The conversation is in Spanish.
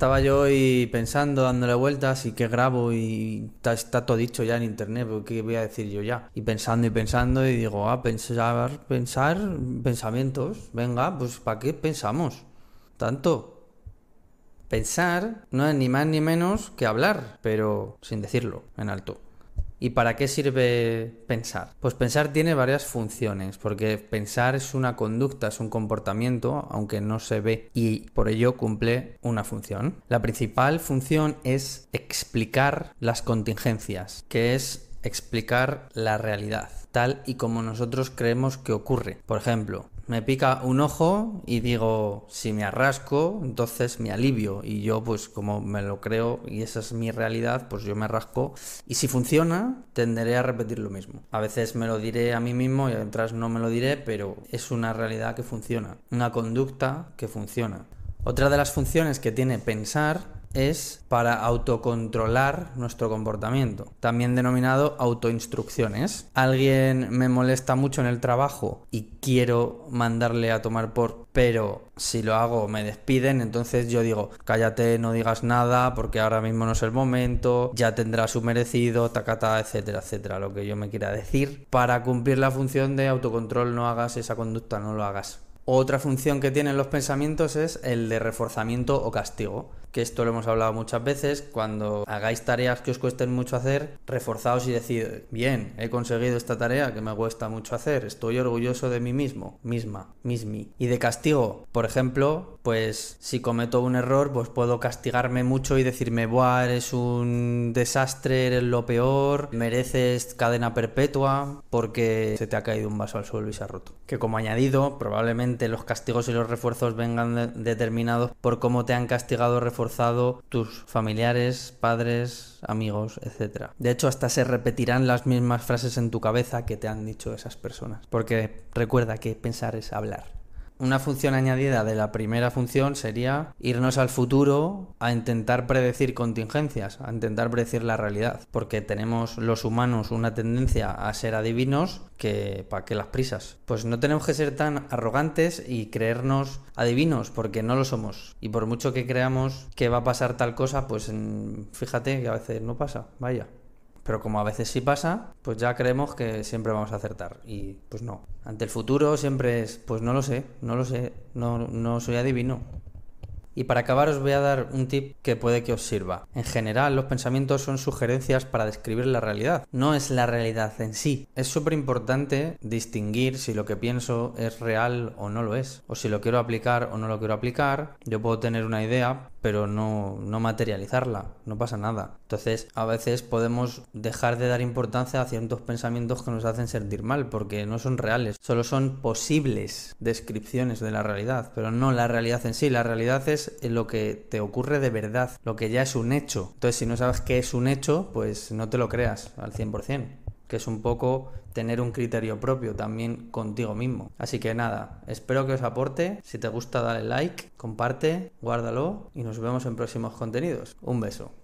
Estaba yo y pensando, dándole vueltas y que grabo y está, todo dicho ya en internet, qué voy a decir yo ya. Y pensando y pensando y digo, ah, pensar, pensar, pensamientos, venga, pues ¿para qué pensamos? Tanto. Pensar no es ni más ni menos que hablar, pero sin decirlo en alto. ¿Y para qué sirve pensar? Pues pensar tiene varias funciones, porque pensar es una conducta, es un comportamiento, aunque no se ve, y por ello cumple una función. La principal función es explicar las contingencias, que es explicar la realidad tal y como nosotros creemos que ocurre. Por ejemplo, me pica un ojo y digo, si me arrasco, entonces me alivio. Y yo, pues como me lo creo y esa es mi realidad, pues yo me arrasco. Y si funciona, tenderé a repetir lo mismo. A veces me lo diré a mí mismo y otras no me lo diré, pero es una realidad que funciona. Una conducta que funciona. Otra de las funciones que tiene pensar es para autocontrolar nuestro comportamiento, también denominado autoinstrucciones. Alguien me molesta mucho en el trabajo y quiero mandarle a tomar por, pero si lo hago me despiden, entonces yo digo, cállate, no digas nada, porque ahora mismo no es el momento, ya tendrá su merecido, tacata, etcétera, etcétera, lo que yo me quiera decir, para cumplir la función de autocontrol, no hagas esa conducta, no lo hagas. Otra función que tienen los pensamientos es el de reforzamiento o castigo, que esto lo hemos hablado muchas veces, cuando hagáis tareas que os cuesten mucho hacer, reforzaos y decir, bien, he conseguido esta tarea que me cuesta mucho hacer, estoy orgulloso de mí mismo, misma, mismi. Y de castigo, por ejemplo, pues si cometo un error, pues puedo castigarme mucho y decirme, buah, eres un desastre, eres lo peor, mereces cadena perpetua porque se te ha caído un vaso al suelo y se ha roto. Que como añadido, probablemente los castigos y los refuerzos vengan determinados por cómo te han castigado o reforzado tus familiares, padres, amigos, etc. De hecho, hasta se repetirán las mismas frases en tu cabeza que te han dicho esas personas. Porque recuerda que pensar es hablar. Una función añadida de la primera función sería irnos al futuro a intentar predecir contingencias, a intentar predecir la realidad, porque tenemos los humanos una tendencia a ser adivinos que para que las prisas. Pues no tenemos que ser tan arrogantes y creernos adivinos, porque no lo somos. Y por mucho que creamos que va a pasar tal cosa, pues mm, fíjate que a veces no pasa, vaya. Pero como a veces sí pasa, pues ya creemos que siempre vamos a acertar. Y pues no. Ante el futuro siempre es, pues no lo sé, no lo sé, no, no soy adivino. Y para acabar os voy a dar un tip que puede que os sirva. En general, los pensamientos son sugerencias para describir la realidad, no es la realidad en sí. Es súper importante distinguir si lo que pienso es real o no lo es, o si lo quiero aplicar o no lo quiero aplicar. Yo puedo tener una idea, pero no, no materializarla, no pasa nada. Entonces, a veces podemos dejar de dar importancia a ciertos pensamientos que nos hacen sentir mal, porque no son reales, solo son posibles descripciones de la realidad, pero no la realidad en sí, la realidad es lo que te ocurre de verdad, lo que ya es un hecho. Entonces, si no sabes qué es un hecho, pues no te lo creas al 100% que es un poco tener un criterio propio también contigo mismo. Así que nada, espero que os aporte. Si te gusta, dale like, comparte, guárdalo y nos vemos en próximos contenidos. Un beso.